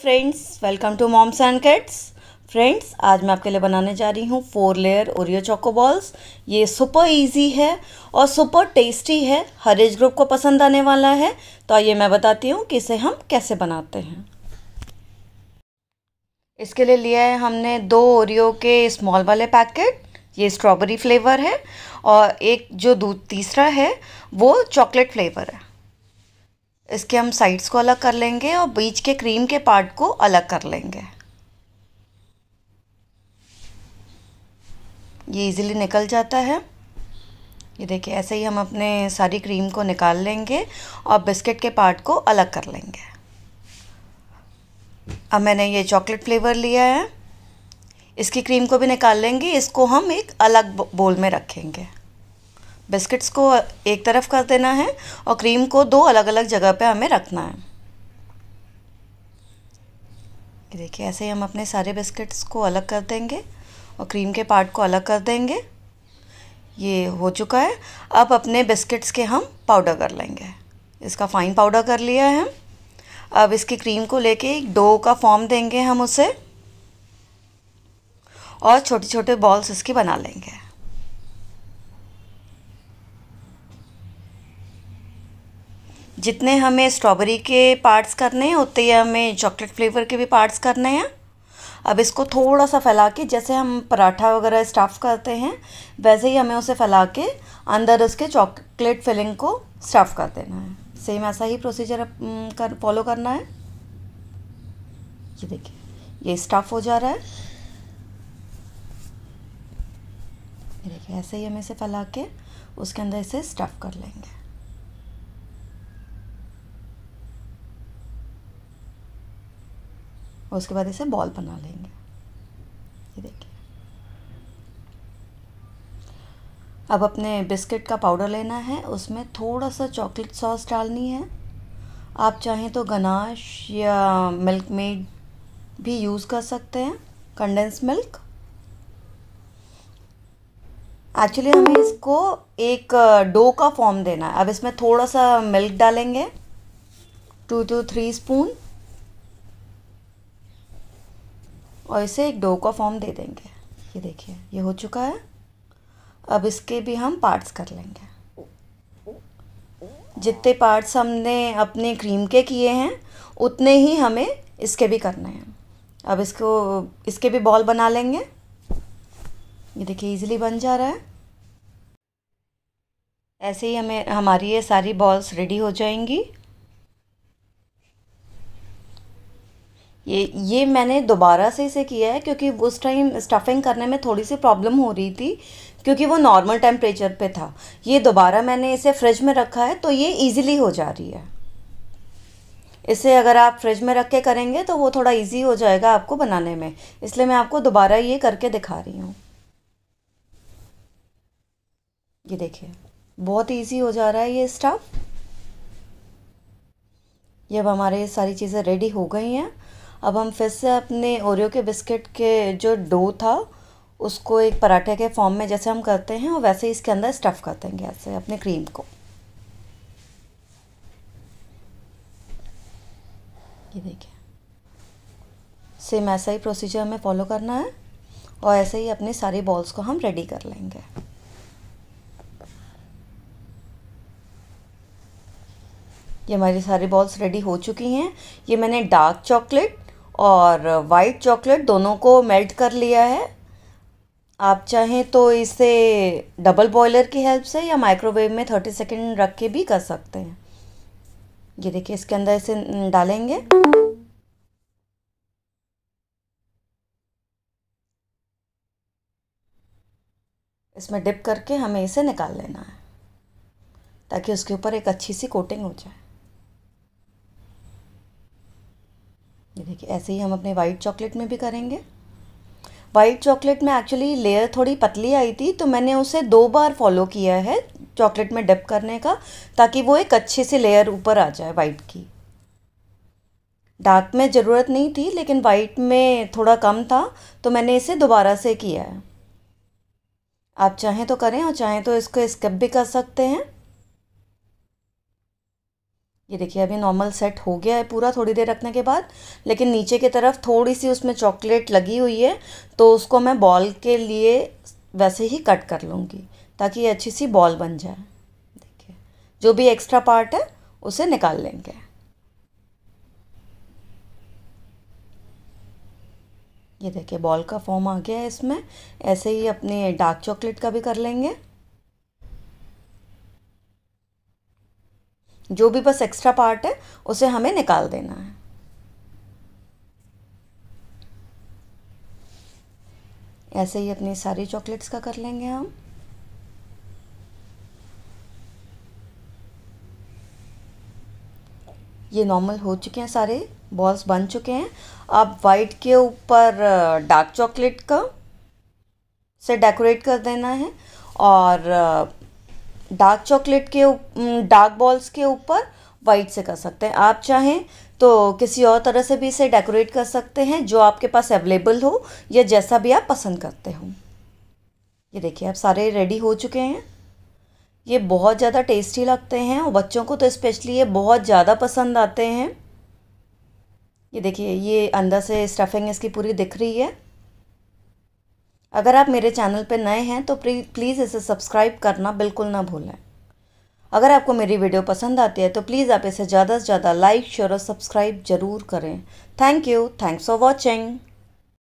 friends welcome to moms and cats friends आज मैं आपके लिए बनाने जा रही हूँ four layer Oreo choco balls ये सुपर इजी है और सुपर टेस्टी है हर एज ग्रुप को पसंद आने वाला है तो आइए मैं बताती हूँ कि इसे हम कैसे बनाते हैं इसके लिए लिया है हमने दो ओरियो के स्मॉल वाले पैकेट ये स्ट्रॉबेरी फ्लेवर है और एक जो तीसरा है वो चॉकलेट फ्लेवर है इसके हम साइड्स को अलग कर लेंगे और बीच के क्रीम के पार्ट को अलग कर लेंगे ये इजीली निकल जाता है ये देखिए ऐसे ही हम अपने सारी क्रीम को निकाल लेंगे और बिस्किट के पार्ट को अलग कर लेंगे अब मैंने ये चॉकलेट फ्लेवर लिया है इसकी क्रीम को भी निकाल लेंगे इसको हम एक अलग बोल में रखेंगे बिस्किट्स को एक तरफ कर देना है और क्रीम को दो अलग अलग जगह पे हमें रखना है देखिए ऐसे ही हम अपने सारे बिस्किट्स को अलग कर देंगे और क्रीम के पार्ट को अलग कर देंगे ये हो चुका है अब अपने बिस्किट्स के हम पाउडर कर लेंगे इसका फाइन पाउडर कर लिया है हम अब इसकी क्रीम को लेके एक डो का फॉर्म देंगे हम उसे और छोटे छोटे बॉल्स इसकी बना लेंगे जितने हमें स्ट्रॉबेरी के पार्ट्स करने हैं उतने ही हमें चॉकलेट फ्लेवर के भी पार्ट्स करने हैं अब इसको थोड़ा सा फैला के जैसे हम पराठा वगैरह स्टफ़ करते हैं वैसे ही हमें उसे फैला के अंदर उसके चॉकलेट फिलिंग को स्टफ़ कर देना है सेम ऐसा ही प्रोसीजर कर फॉलो करना है ये देखिए ये स्टफ़ हो जा रहा है देखिए ऐसे ही हम इसे फैला के उसके अंदर इसे स्टफ़ कर लेंगे और उसके बाद इसे बॉल बना लेंगे ये देखिए अब अपने बिस्किट का पाउडर लेना है उसमें थोड़ा सा चॉकलेट सॉस डालनी है आप चाहें तो गनाश या मिल्क मेड भी यूज़ कर सकते हैं कंडेंस मिल्क एक्चुअली हमें इसको एक डो का फॉर्म देना है अब इसमें थोड़ा सा मिल्क डालेंगे टू टू थ्री स्पून और इसे एक डो का फॉर्म दे देंगे ये देखिए ये हो चुका है अब इसके भी हम पार्ट्स कर लेंगे जितने पार्ट्स हमने अपने क्रीम के किए हैं उतने ही हमें इसके भी करने हैं अब इसको इसके भी बॉल बना लेंगे ये देखिए इजीली बन जा रहा है ऐसे ही हमें हमारी ये सारी बॉल्स रेडी हो जाएंगी ये ये मैंने दोबारा से इसे किया है क्योंकि उस टाइम स्टफ़िंग करने में थोड़ी सी प्रॉब्लम हो रही थी क्योंकि वो नॉर्मल टेम्परेचर पे था ये दोबारा मैंने इसे फ्रिज में रखा है तो ये इजीली हो जा रही है इसे अगर आप फ्रिज में रख के करेंगे तो वो थोड़ा इजी हो जाएगा आपको बनाने में इसलिए मैं आपको दोबारा ये करके दिखा रही हूँ ये देखिए बहुत इजी हो जा रहा है ये स्टफ़ ये अब हमारे सारी चीज़ें रेडी हो गई हैं अब हम फिर से अपने ओरियो के बिस्किट के जो डो था उसको एक पराठे के फॉर्म में जैसे हम करते हैं और वैसे ही इसके अंदर स्टफ़ कर देंगे ऐसे अपने क्रीम को ये देखिए सेम ऐसा ही प्रोसीजर हमें फॉलो करना है और ऐसे ही अपने सारे बॉल्स को हम रेडी कर लेंगे ये हमारी सारी बॉल्स रेडी हो चुकी हैं ये मैंने डार्क चॉकलेट और वाइट चॉकलेट दोनों को मेल्ट कर लिया है आप चाहें तो इसे डबल बॉयलर की हेल्प से या माइक्रोवेव में थर्टी सेकेंड रख के भी कर सकते हैं ये देखिए इसके अंदर इसे डालेंगे इसमें डिप करके हमें इसे निकाल लेना है ताकि उसके ऊपर एक अच्छी सी कोटिंग हो जाए ये देखिए ऐसे ही हम अपने वाइट चॉकलेट में भी करेंगे वाइट चॉकलेट में एक्चुअली लेयर थोड़ी पतली आई थी तो मैंने उसे दो बार फॉलो किया है चॉकलेट में डिप करने का ताकि वो एक अच्छे से लेयर ऊपर आ जाए वाइट की डार्क में ज़रूरत नहीं थी लेकिन वाइट में थोड़ा कम था तो मैंने इसे दोबारा से किया है आप चाहें तो करें और चाहें तो इसको स्किप भी कर सकते हैं ये देखिए अभी नॉर्मल सेट हो गया है पूरा थोड़ी देर रखने के बाद लेकिन नीचे की तरफ थोड़ी सी उसमें चॉकलेट लगी हुई है तो उसको मैं बॉल के लिए वैसे ही कट कर लूँगी ताकि ये अच्छी सी बॉल बन जाए देखिए जो भी एक्स्ट्रा पार्ट है उसे निकाल लेंगे ये देखिए बॉल का फॉर्म आ गया है इसमें ऐसे ही अपने डार्क चॉकलेट का भी कर लेंगे जो भी बस एक्स्ट्रा पार्ट है उसे हमें निकाल देना है ऐसे ही अपनी सारी चॉकलेट्स का कर लेंगे हम ये नॉर्मल हो चुके हैं सारे बॉल्स बन चुके हैं आप वाइट के ऊपर डार्क चॉकलेट का से डेकोरेट कर देना है और डार्क चॉकलेट के डार्क बॉल्स mm, के ऊपर वाइट से कर सकते हैं आप चाहें तो किसी और तरह से भी इसे डेकोरेट कर सकते हैं जो आपके पास अवेलेबल हो या जैसा भी आप पसंद करते हो ये देखिए आप सारे रेडी हो चुके हैं ये बहुत ज़्यादा टेस्टी लगते हैं और बच्चों को तो स्पेशली ये बहुत ज़्यादा पसंद आते हैं ये देखिए ये अंदर से स्टफिंग इसकी पूरी दिख रही है अगर आप मेरे चैनल पर नए हैं तो प्लीज़ इसे सब्सक्राइब करना बिल्कुल ना भूलें अगर आपको मेरी वीडियो पसंद आती है तो प्लीज़ आप इसे ज़्यादा से ज़्यादा लाइक शेयर और सब्सक्राइब ज़रूर करें thank you thanks for watching